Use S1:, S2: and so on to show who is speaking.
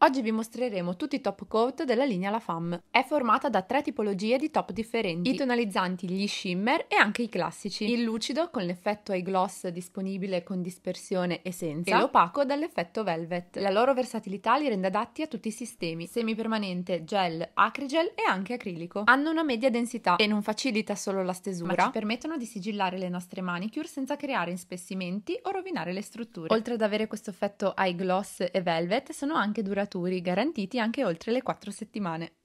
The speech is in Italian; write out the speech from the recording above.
S1: Oggi vi mostreremo tutti i top coat della linea La Femme. È formata da tre tipologie di top differenti, i tonalizzanti, gli shimmer e anche i classici. Il lucido con l'effetto eye gloss disponibile con dispersione e senza, e l'opaco dall'effetto velvet. La loro versatilità li rende adatti a tutti i sistemi, semipermanente, gel, acrigel e anche acrilico. Hanno una media densità e non facilita solo la stesura, ma ci permettono di sigillare le nostre manicure senza creare inspessimenti o rovinare le strutture. Oltre ad avere questo effetto eye gloss e velvet, sono anche durati turi garantiti anche oltre le quattro settimane.